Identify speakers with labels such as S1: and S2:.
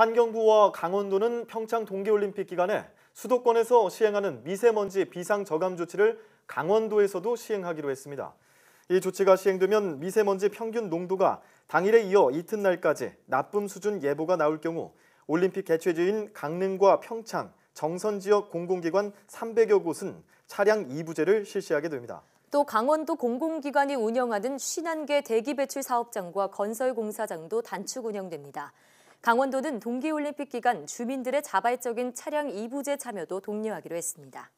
S1: 환경부와 강원도는 평창 동계올림픽 기간에 수도권에서 시행하는 미세먼지 비상 저감 조치를 강원도에서도 시행하기로 했습니다. 이 조치가 시행되면 미세먼지 평균 농도가 당일에 이어 이튿날까지 나쁨 수준 예보가 나올 경우 올림픽 개최지인 강릉과 평창, 정선 지역 공공기관 300여 곳은 차량 2부제를 실시하게 됩니다.
S2: 또 강원도 공공기관이 운영하는 51개 대기 배출 사업장과 건설 공사장도 단축 운영됩니다. 강원도는 동계올림픽 기간 주민들의 자발적인 차량 2부제 참여도 독려하기로 했습니다.